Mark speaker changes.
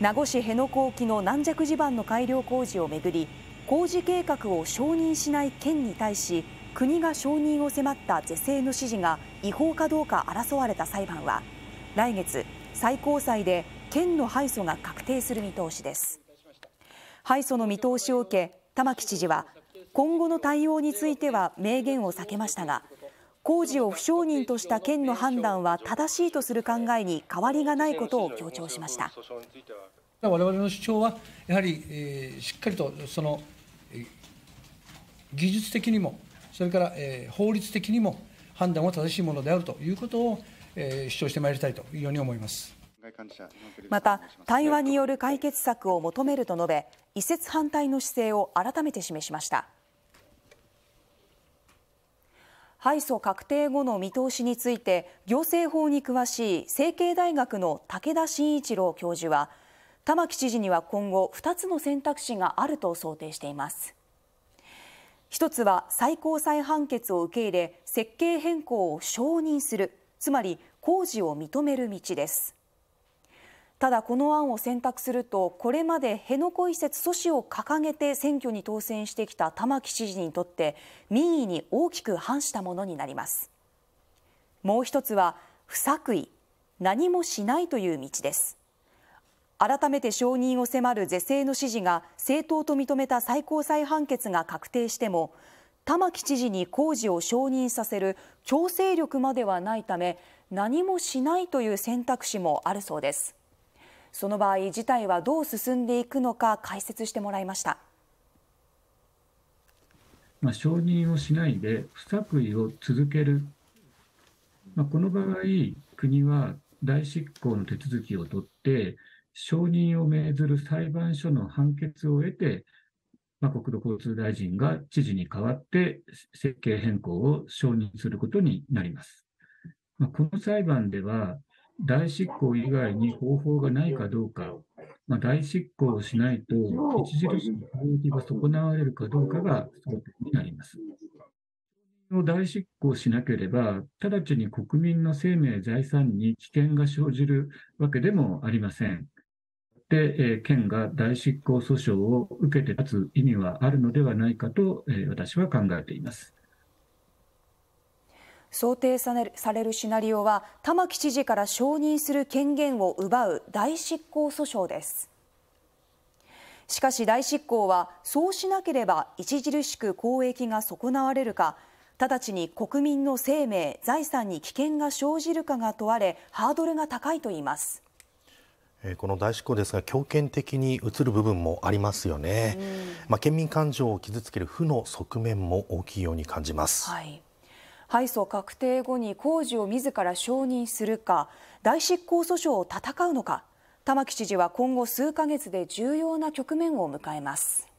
Speaker 1: 名護市辺野古沖の軟弱地盤の改良工事をめぐり工事計画を承認しない県に対し国が承認を迫った是正の指示が違法かどうか争われた裁判は来月最高裁で県の敗訴が確定する見通しです敗訴の見通しを受け玉城知事は今後の対応については明言を避けましたが工事を不承認とした県の判断は正しいとする考えに変わりがないことを強調しました
Speaker 2: 我々の主張は、やはり、えー、しっかりとその、えー、技術的にも、それから、えー、法律的にも判断は正しいものであるということを、えー、主張してまいりたいというように思います。
Speaker 1: また対話による解決策を求めると述べ移設反対の姿勢を改めて示しました。敗訴確定後の見通しについて行政法に詳しい成蹊大学の武田真一郎教授は玉城知事には今後2つの選択肢があると想定しています1つは最高裁判決を受け入れ設計変更を承認するつまり工事を認める道ですただこの案を選択するとこれまで辺野古移設阻止を掲げて選挙に当選してきた玉城知事にとって民意に大きく反したものになりますもう一つは不作為何もしないという道です改めて承認を迫る是正の指示が正当と認めた最高裁判決が確定しても玉城知事に工事を承認させる強制力まではないため何もしないという選択肢もあるそうですその場合事態はどう進んでいくのか解説してもらいました。
Speaker 2: まあ、承認をしないで不作為を続ける、まあ、この場合国は大執行の手続きを取って承認を命ずる裁判所の判決を得て、まあ、国土交通大臣が知事に代わって設計変更を承認することになります。まあ、この裁判では大執行以外に方法がないかどうか、まあ、代執行をしないと、著しく公益が損なわれるかどうかが争点になります。の代執行しなければ、直ちに国民の生命、財産に危険が生じるわけでもありません。で、えー、県が大執行訴訟を受けて立つ意味はあるのではないかと、えー、私は考えています。
Speaker 1: 想定されるシナリオは玉城知事から承認する権限を奪う大執行訴訟ですしかし大執行はそうしなければ著しく公益が損なわれるか直ちに国民の生命財産に危険が生じるかが問われハードルが高いといいますこの大執行ですが強権的に映る部分もありますよね、まあ、県民感情を傷つける負の側面も大きいように感じます、はい敗訴確定後に工事を自ら承認するか代執行訴訟を戦うのか玉城知事は今後数か月で重要な局面を迎えます。